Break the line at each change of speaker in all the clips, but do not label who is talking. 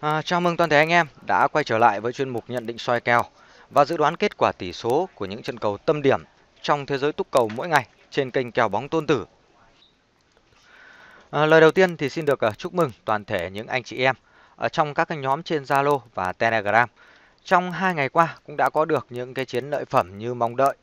À, chào mừng toàn thể anh em đã quay trở lại với chuyên mục nhận định soi kèo và dự đoán kết quả tỷ số của những trận cầu tâm điểm trong thế giới túc cầu mỗi ngày trên kênh kèo bóng tôn tử. À, lời đầu tiên thì xin được à, chúc mừng toàn thể những anh chị em ở trong các nhóm trên Zalo và Telegram. Trong hai ngày qua cũng đã có được những cái chiến lợi phẩm như mong đợi.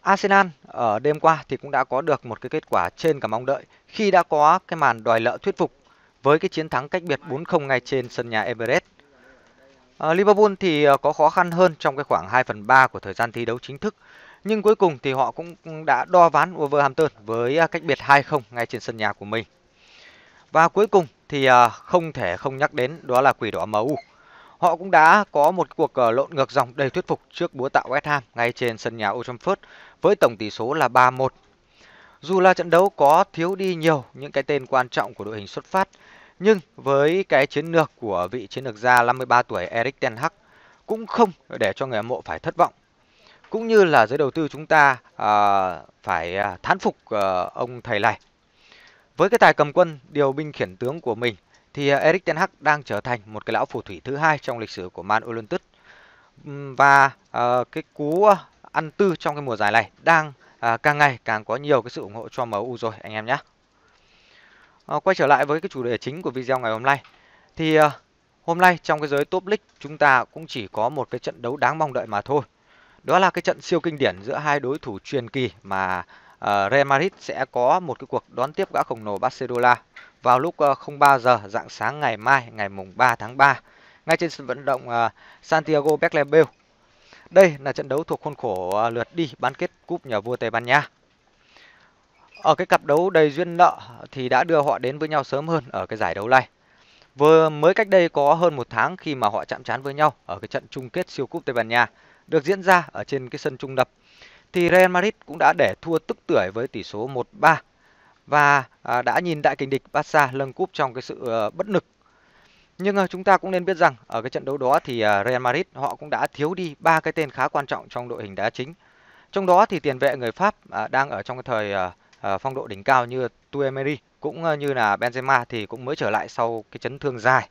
Arsenal ở đêm qua thì cũng đã có được một cái kết quả trên cả mong đợi khi đã có cái màn đòi nợ thuyết phục với cái chiến thắng cách biệt 4-0 ngay trên sân nhà Emirates. À, ờ, Liverpool thì ờ, có khó khăn hơn trong cái khoảng 2 phần 3 của thời gian thi đấu chính thức. Nhưng cuối cùng thì họ cũng đã đo ván Wolverhampton với ờ, cách biệt 2-0 ngay trên sân nhà của mình. Và cuối cùng thì không thể không nhắc đến đó là quỷ đỏ MU. Họ cũng đã có một cuộc lộn ngược dòng đầy thuyết phục trước búa tạo West Ham ngay trên sân nhà Old Trafford với tổng tỷ số là 3-1. Dù là trận đấu có thiếu đi nhiều những cái tên quan trọng của đội hình xuất phát, nhưng với cái chiến lược của vị chiến lược gia 53 tuổi Eric Ten Hag cũng không để cho người hâm mộ phải thất vọng. Cũng như là giới đầu tư chúng ta à, phải à, thán phục à, ông thầy này. Với cái tài cầm quân, điều binh khiển tướng của mình thì à, Eric Ten Hag đang trở thành một cái lão phù thủy thứ hai trong lịch sử của Man United. Và à, cái cú ăn tư trong cái mùa giải này đang à, càng ngày càng có nhiều cái sự ủng hộ cho MU rồi anh em nhé à, quay trở lại với cái chủ đề chính của video ngày hôm nay thì à, hôm nay trong cái giới top league chúng ta cũng chỉ có một cái trận đấu đáng mong đợi mà thôi đó là cái trận siêu kinh điển giữa hai đối thủ truyền kỳ mà à, Real Madrid sẽ có một cái cuộc đón tiếp gã khổng lồ Barcelona vào lúc à, 03 giờ dạng sáng ngày mai ngày mùng 3 tháng 3 ngay trên sân vận động à, Santiago Bernabeu đây là trận đấu thuộc khuôn khổ lượt đi bán kết cúp nhà vua Tây Ban Nha. Ở cái cặp đấu đầy duyên nợ thì đã đưa họ đến với nhau sớm hơn ở cái giải đấu này. Vừa mới cách đây có hơn một tháng khi mà họ chạm trán với nhau ở cái trận chung kết siêu cúp Tây Ban Nha được diễn ra ở trên cái sân trung đập thì Real Madrid cũng đã để thua tức tưởi với tỷ số 1-3 và à, đã nhìn đại kình địch Barca lâng cúp trong cái sự ờ, bất lực. Nhưng ờ, chúng ta cũng nên biết rằng ở cái trận đấu đó thì à, Real Madrid họ cũng đã thiếu đi ba cái tên khá quan trọng trong đội hình đá chính. Trong đó thì tiền vệ người Pháp à, đang ở trong cái thời ờ, Ờ, phong độ đỉnh cao như Tuemeri cũng ờ, như là Benzema thì cũng mới trở lại sau cái chấn thương dài.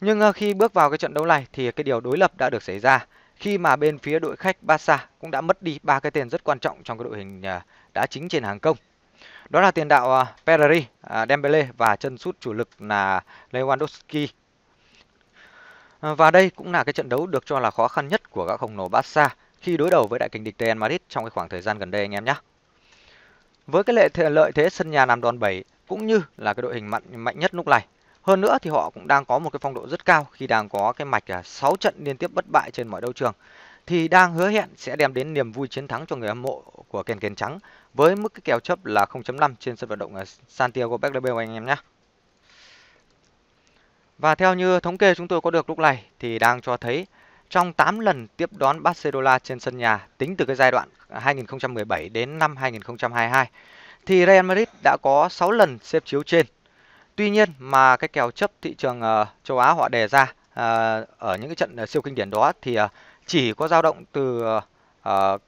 Nhưng ờ, khi bước vào cái trận đấu này thì cái điều đối lập đã được xảy ra khi mà bên phía đội khách Barca cũng đã mất đi ba cái tiền rất quan trọng trong cái đội hình đã chính trên hàng công. Đó là tiền đạo Pedri, Dembele và chân sút chủ lực là Lewandowski. Và đây cũng là cái trận đấu được cho là khó khăn nhất của các khổng lồ Barca khi đối đầu với đại kình địch Real Madrid trong cái khoảng thời gian gần đây anh em nhé. Với cái lợi thế, lợi thế sân nhà làm đòn bẩy cũng như là cái đội hình mạnh mạnh nhất lúc này. Hơn nữa thì họ cũng đang có một cái phong độ rất cao khi đang có cái mạch 6 à, trận liên tiếp bất bại trên mọi đấu trường thì đang hứa hẹn sẽ đem đến niềm vui chiến thắng cho người hâm mộ của kèn kèn trắng với mức cái kèo chấp là 0.5 trên sân vận động à, Santiago Bernabeu anh em nhé. Và theo như thống kê chúng tôi có được lúc này thì đang cho thấy trong 8 lần tiếp đón Barcelona trên sân nhà tính từ cái giai đoạn 2017 à, đến năm 2022 thì Real Madrid đã có 6 lần xếp chiếu trên. Tuy nhiên mà cái kèo chấp thị trường ờ, châu Á họ đề ra ờ, ở những cái trận ờ, siêu kinh điển đó thì chỉ có dao động từ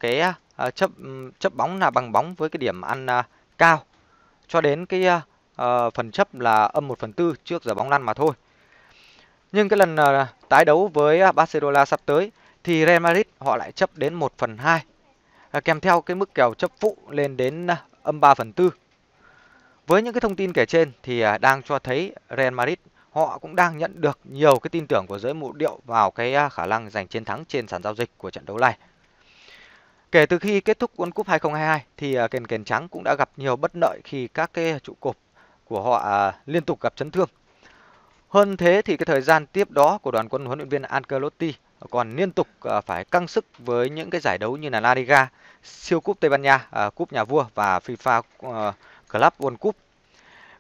cái chấp chấp bóng là bằng bóng với cái điểm ăn cao cho đến cái phần chấp là âm 1 phần tư trước giờ bóng lăn mà thôi. Nhưng cái lần ờ, tái đấu với ờ, Barcelona sắp tới thì Real Madrid họ lại chấp đến 1 phần 2 ờ, kèm theo cái mức kèo chấp phụ lên đến âm 3 phần 4. Với những cái thông tin kể trên thì đang cho thấy Real Madrid họ cũng đang nhận được nhiều cái tin tưởng của giới mộ điệu vào cái khả năng giành chiến thắng trên sàn giao dịch của trận đấu này. Kể từ khi kết thúc World Cup 2022 thì kèn kèn trắng cũng đã gặp nhiều bất lợi khi các cái trụ cột của họ liên tục gặp chấn thương hơn thế thì cái thời gian tiếp đó của đoàn quân huấn luyện viên Ancelotti còn liên tục à, phải căng sức với những cái giải đấu như là La Liga, siêu cúp Tây Ban Nha, à, cúp nhà vua và FIFA à, Club World Cup.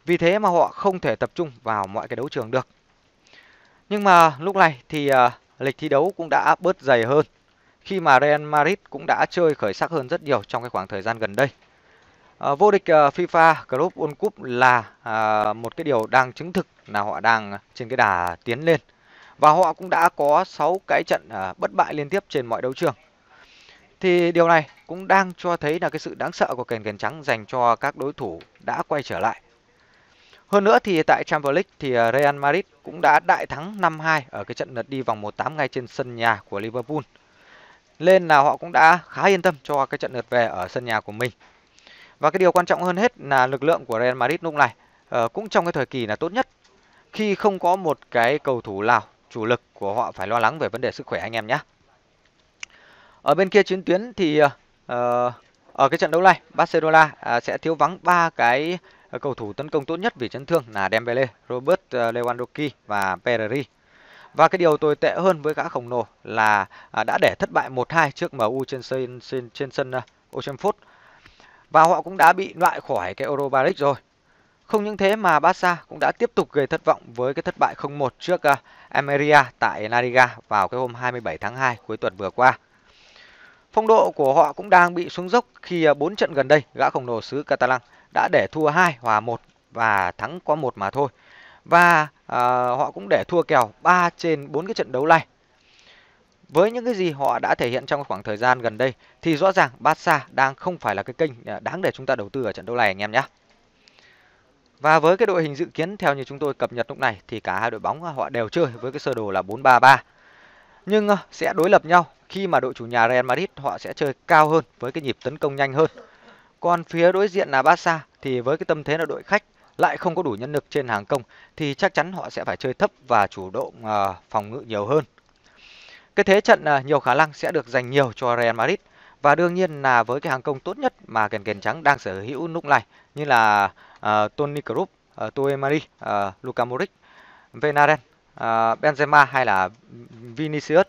Vì thế mà họ không thể tập trung vào mọi cái đấu trường được. Nhưng mà lúc này thì lịch thi đấu cũng đã bớt dày hơn khi mà Real Madrid cũng đã chơi khởi sắc hơn rất nhiều trong cái khoảng thời gian gần đây. Ờ, vô địch ờ, FIFA Club World Cup là ờ, một cái điều đang chứng thực là họ đang trên cái đà tiến lên. Và họ cũng đã có 6 cái trận bất bại liên tiếp trên mọi đấu trường. Thì điều này cũng đang cho thấy là cái sự đáng sợ của kèn kèn trắng dành cho các đối thủ đã quay trở lại. Hơn nữa thì tại Champions League thì Real Madrid cũng đã đại thắng 5-2 ở cái trận lượt đi vòng 1/8 ngay trên sân nhà của Liverpool. nên là họ cũng đã khá yên tâm cho cái trận lượt về ở sân nhà của mình và cái điều quan trọng hơn hết là lực lượng của Real Madrid lúc này uh, cũng trong cái thời kỳ là tốt nhất khi không có một cái cầu thủ nào chủ lực của họ phải lo lắng về vấn đề sức khỏe anh em nhé. Ở bên kia chiến tuyến thì uh, ở cái trận đấu này Barcelona uh, sẽ thiếu vắng ba cái cầu thủ tấn công tốt nhất vì chấn thương là Dembele, Robert Lewandowski và Perry. Và cái điều tồi tệ hơn với gã khổng lồ là à, đã để thất bại 1-2 trước MU trên sân trên, trên sân Old Trafford và họ cũng đã bị loại khỏi cái Europa League rồi. Không những thế mà Barca cũng đã tiếp tục gây thất vọng với cái thất bại 0-1 trước uh, Almeria tại La Liga vào cái hôm 27 tháng 2 cuối tuần vừa qua. Phong độ của họ cũng đang bị xuống dốc khi 4 à, trận gần đây gã khổng lồ xứ Catalan đã để thua 2, hòa 1 và thắng qua 1 mà thôi. Và uh, họ cũng để thua kèo 3 trên 4 cái trận đấu này với những cái gì họ đã thể hiện trong khoảng thời gian gần đây thì rõ ràng Barca đang không phải là cái kênh à, đáng để chúng ta đầu tư ở trận đấu này anh em nhé. Và với cái đội hình dự kiến theo như chúng tôi cập nhật lúc này thì cả hai đội bóng à, họ đều chơi với cái sơ đồ là 4-3-3. Nhưng à, sẽ đối lập nhau khi mà đội chủ nhà Real Madrid họ sẽ chơi cao hơn với cái nhịp tấn công nhanh hơn. Còn phía đối diện là Barca thì với cái tâm thế là đội khách lại không có đủ nhân lực trên hàng công thì chắc chắn họ sẽ phải chơi thấp và chủ động phòng ngự nhiều hơn. Cái thế trận à, nhiều khả năng sẽ được dành nhiều cho Real Madrid và đương nhiên là với cái hàng công tốt nhất mà kèn kèn trắng đang sở hữu lúc này như là uh, Toni Kroos, uh, à, Toe Mari, uh, Luka Modric, Venaren, uh, Benzema hay là Vinicius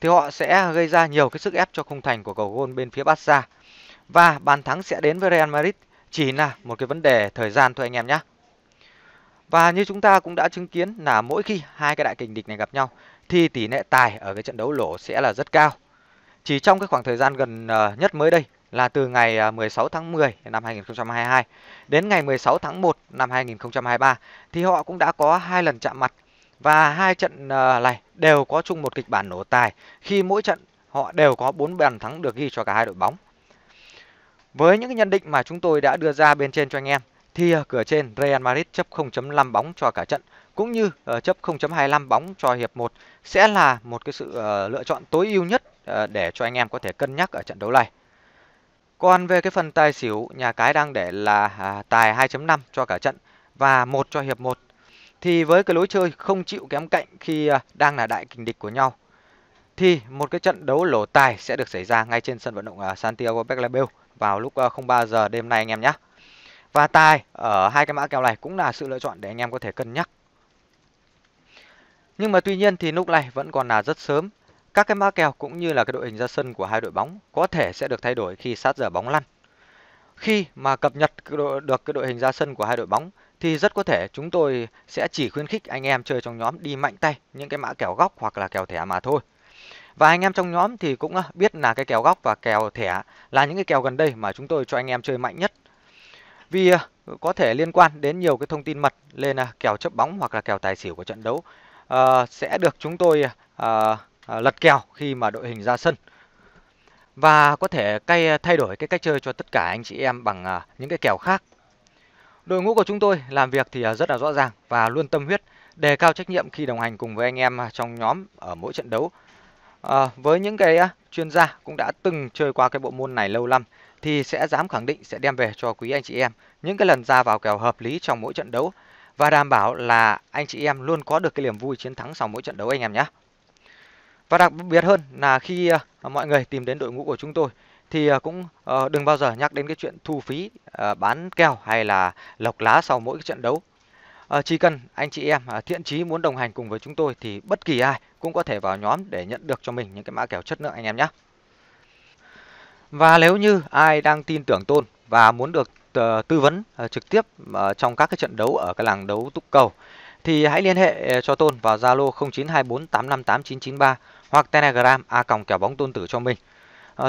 thì họ sẽ gây ra nhiều cái sức ép cho khung thành của cầu gôn bên phía Barca và bàn thắng sẽ đến với Real Madrid chỉ là một cái vấn đề thời gian thôi anh em nhé. Và như chúng ta cũng đã chứng kiến là mỗi khi hai cái đại kình địch này gặp nhau thì tỷ lệ tài ở cái trận đấu lỗ sẽ là rất cao. Chỉ trong cái khoảng thời gian gần ờ, nhất mới đây là từ ngày 16 ờ, tháng 10 năm 2022 đến ngày 16 tháng 1 năm 2023 thì họ cũng đã có hai lần chạm mặt và hai trận ờ, này đều có chung một kịch bản nổ tài khi mỗi trận họ đều có 4 bàn thắng được ghi cho cả hai đội bóng. Với những cái nhận định mà chúng tôi đã đưa ra bên trên cho anh em thì cửa trên Real Madrid chấp 0.5 bóng cho cả trận cũng như ờ, chấp 0.25 bóng cho hiệp 1 sẽ là một cái sự ờ, lựa chọn tối ưu nhất ờ, để cho anh em có thể cân nhắc ở trận đấu này. Còn về cái phần tài xỉu, nhà cái đang để là à, tài 2.5 cho cả trận và 1 cho hiệp 1. Thì với cái lối chơi không chịu kém cạnh khi đang là đại kình địch của nhau thì một cái trận đấu lỗ tài sẽ được xảy ra ngay trên sân vận động Santiago Bernabeu vào lúc 03 giờ đêm nay anh em nhé và tài ở hai cái mã kèo này cũng là sự lựa chọn để anh em có thể cân nhắc. Nhưng mà tuy nhiên thì lúc này vẫn còn là rất sớm. Các cái mã kèo cũng như là cái đội hình ra sân của hai đội bóng có thể sẽ được thay đổi khi sát giờ bóng lăn. Khi mà cập nhật được cái đội hình ra sân của hai đội bóng thì rất có thể chúng tôi sẽ chỉ khuyến khích anh em chơi trong nhóm đi mạnh tay những cái mã kèo góc hoặc là kèo thẻ mà thôi. Và anh em trong nhóm thì cũng à, biết là cái kèo góc và kèo thẻ là những cái kèo gần đây mà chúng tôi cho anh em chơi mạnh nhất vì ờ, có thể liên quan đến nhiều cái thông tin mật lên ờ, kèo chấp bóng hoặc là kèo tài xỉu của trận đấu uh, sẽ được chúng tôi uh, lật kèo khi mà đội hình ra sân và có thể cay thay đổi cái cách chơi cho tất cả anh chị em bằng những cái kèo khác. Đội ngũ của chúng tôi làm việc thì rất là rõ ràng và luôn tâm huyết, đề cao trách nhiệm khi đồng hành cùng với anh em trong nhóm ở mỗi trận đấu. À, với những cái chuyên gia cũng đã từng chơi qua cái bộ môn này lâu năm thì sẽ dám khẳng định sẽ đem về cho quý anh chị em những cái lần ra vào kèo hợp lý trong mỗi trận đấu và đảm bảo là anh chị em luôn có được cái niềm vui chiến thắng sau mỗi trận đấu anh em nhé. Và đặc biệt hơn là khi à, mọi người tìm đến đội ngũ của chúng tôi thì à, cũng ờ, đừng bao giờ nhắc đến cái chuyện thu phí à, bán kèo hay là lọc lá sau mỗi trận đấu. Ờ, chỉ cần anh chị em thiện chí muốn đồng hành cùng với chúng tôi thì bất kỳ ai cũng có thể vào nhóm để nhận được cho mình những cái mã kèo chất lượng anh em nhé. Và nếu như ai đang tin tưởng Tôn và muốn được ờ, tư vấn ờ, trực tiếp ờ, trong các cái trận đấu ở cái làng đấu túc cầu thì hãy liên hệ cho Tôn vào Zalo 0924858993 hoặc Telegram a còng kèo bóng Tôn Tử cho mình.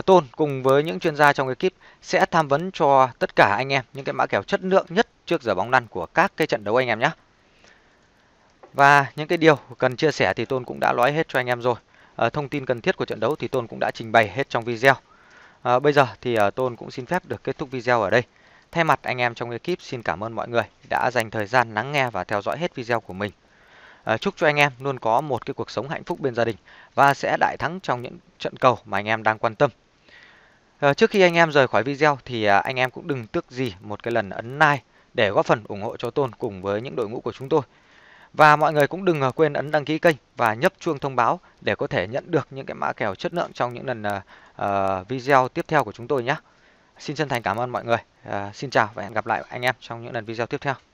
Tôn cùng với những chuyên gia trong ekip sẽ tham vấn cho tất cả anh em những cái mã kèo chất lượng nhất trước giờ bóng lăn của các cái trận đấu anh em nhé. Và những cái điều cần chia sẻ thì Tôn cũng đã nói hết cho anh em rồi. Thông tin cần thiết của trận đấu thì Tôn cũng đã trình bày hết trong video. À, bây giờ thì à, Tôn cũng xin phép được kết thúc video ở đây. Thay mặt anh em trong ekip xin cảm ơn mọi người đã dành thời gian lắng nghe và theo dõi hết video của mình. À, chúc cho anh em luôn có một cái cuộc sống hạnh phúc bên gia đình và sẽ đại thắng trong những trận cầu mà anh em đang quan tâm. À, trước khi anh em rời khỏi video thì à, anh em cũng đừng tước gì một cái lần ấn like để góp phần ủng hộ cho Tôn cùng với những đội ngũ của chúng tôi. Và mọi người cũng đừng à, quên ấn đăng ký kênh và nhấp chuông thông báo để có thể nhận được những cái mã kèo chất lượng trong những lần uh, video tiếp theo của chúng tôi nhé. Xin chân thành cảm ơn mọi người. Uh, xin chào và hẹn gặp lại anh em trong những lần video tiếp theo.